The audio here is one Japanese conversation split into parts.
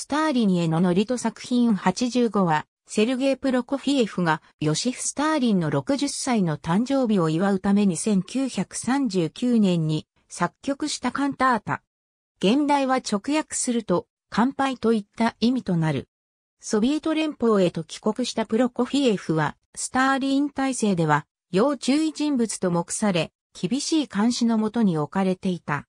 スターリンへのノリと作品85は、セルゲイ・プロコフィエフが、ヨシフ・スターリンの60歳の誕生日を祝うために1939年に作曲したカンタータ。現代は直訳すると、乾杯といった意味となる。ソビエト連邦へと帰国したプロコフィエフは、スターリン体制では、要注意人物と目され、厳しい監視のもとに置かれていた。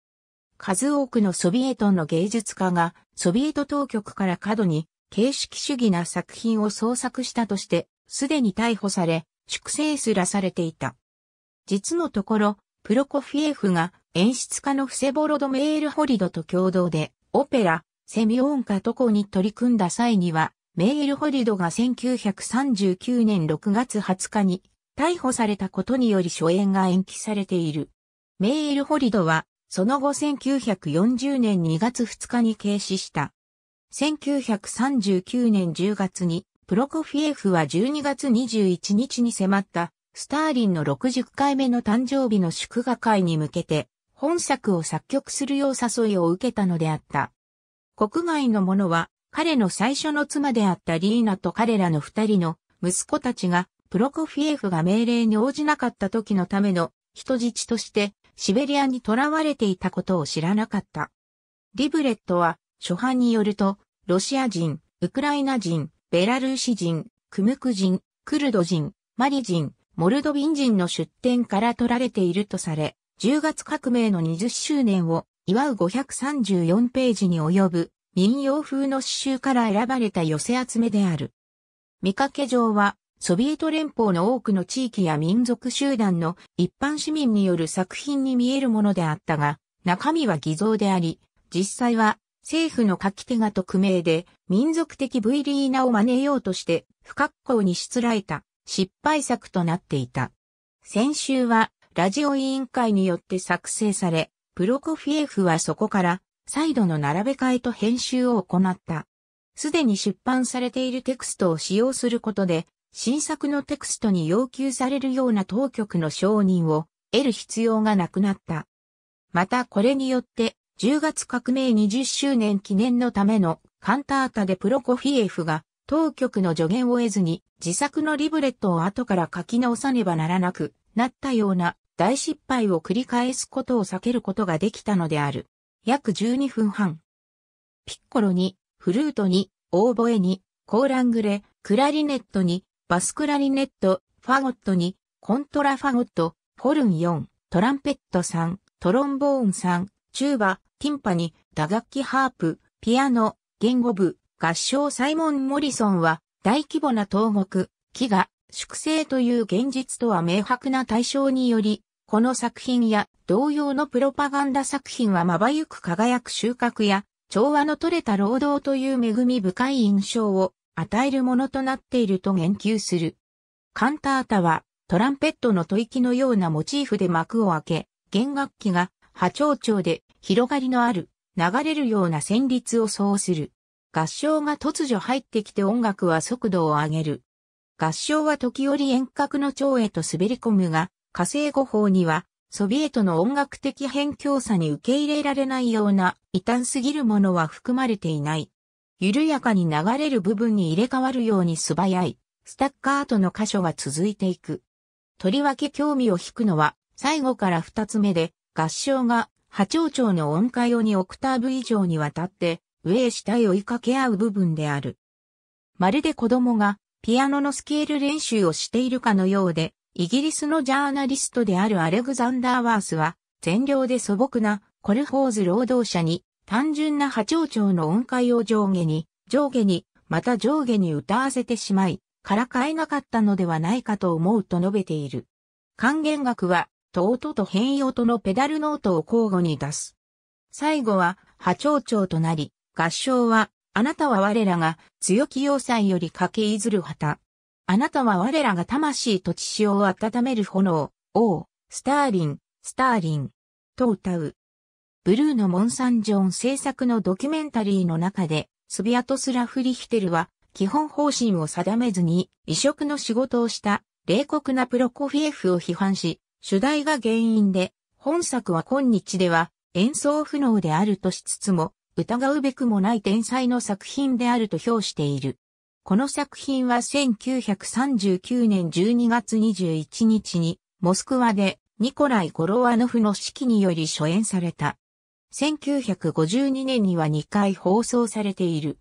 数多くのソビエトの芸術家がソビエト当局から過度に形式主義な作品を創作したとして、すでに逮捕され、粛清すらされていた。実のところ、プロコフィエフが演出家のフセボロド・メールホリドと共同で、オペラ、セミオンカトコに取り組んだ際には、メールホリドが1939年6月20日に逮捕されたことにより初演が延期されている。メールホリドはその後1940年2月2日に軽視した。1939年10月に、プロコフィエフは12月21日に迫った、スターリンの60回目の誕生日の祝賀会に向けて、本作を作曲するよう誘いを受けたのであった。国外の者は、彼の最初の妻であったリーナと彼らの二人の息子たちが、プロコフィエフが命令に応じなかった時のための人質としてシベリアに囚われていたことを知らなかった。リブレットは、初版によると、ロシア人、ウクライナ人、ベラルーシ人、クムク人、クルド人、マリ人、モルドビン人の出典から取られているとされ、10月革命の20周年を祝う534ページに及ぶ民謡風の詩集から選ばれた寄せ集めである。見かけ上はソビエト連邦の多くの地域や民族集団の一般市民による作品に見えるものであったが、中身は偽造であり、実際は政府の書き手が匿名で民族的ブイリーナを真似ようとして不格好にしつらえた失敗作となっていた。先週はラジオ委員会によって作成され、プロコフィエフはそこから再度の並べ替えと編集を行った。すでに出版されているテクストを使用することで新作のテクストに要求されるような当局の承認を得る必要がなくなった。またこれによって、10月革命20周年記念のためのカンタータでプロコフィエフが当局の助言を得ずに自作のリブレットを後から書き直さねばならなくなったような大失敗を繰り返すことを避けることができたのである。約12分半。ピッコロに、フルートに、オーボエに、コーラングレ、クラリネットに、バスクラリネット、ファゴット2、コントラファゴット、ォルン4、トランペット3、トロンボーン3、チューバ、ティンパニ、打楽器ハープ、ピアノ、言語部、合唱サイモン・モリソンは、大規模な投獄、飢餓、粛清という現実とは明白な対象により、この作品や同様のプロパガンダ作品はまばゆく輝く収穫や調和の取れた労働という恵み深い印象を与えるものとなっていると言及する。カンタータはトランペットの吐息のようなモチーフで幕を開け、弦楽器が波長長で広がりのある流れるような旋律を奏する。合唱が突如入ってきて音楽は速度を上げる。合唱は時折遠隔の蝶へと滑り込むが、火星語法には、ソビエトの音楽的辺境さに受け入れられないような、異端すぎるものは含まれていない。緩やかに流れる部分に入れ替わるように素早い、スタッカートの箇所が続いていく。とりわけ興味を引くのは、最後から二つ目で、合唱が波長長の音階を2オクターブ以上にわたって、上へ下へ追いかけ合う部分である。まるで子供がピアノのスケール練習をしているかのようで、イギリスのジャーナリストであるアレグザンダー・ワースは、善良で素朴なコルホーズ労働者に単純な波長長の音階を上下に、上下に、また上下に歌わせてしまい、からかえなかったのではないかと思うと述べている。還元楽は、と音と変音のペダルノートを交互に出す。最後は、波長長となり、合唱は、あなたは我らが、強き要塞より駆け譲る旗。あなたは我らが魂と血潮を温める炎、王、スターリン、スターリン、と歌う。ブルーのモン・サンジョン制作のドキュメンタリーの中で、スビアトスラ・フリヒテルは、基本方針を定めずに、移植の仕事をした、冷酷なプロコフィエフを批判し、主題が原因で、本作は今日では、演奏不能であるとしつつも、疑うべくもない天才の作品であると評している。この作品は1939年12月21日に、モスクワでニコライ・ゴロワノフの指揮により初演された。1952年には2回放送されている。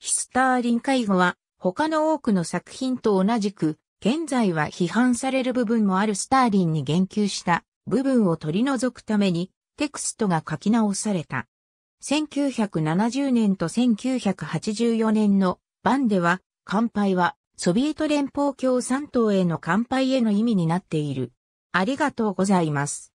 ヒスターリン会護は他の多くの作品と同じく、現在は批判される部分もあるスターリンに言及した部分を取り除くためにテクストが書き直された。1970年と1984年の版では、乾杯はソビエト連邦共産党への乾杯への意味になっている。ありがとうございます。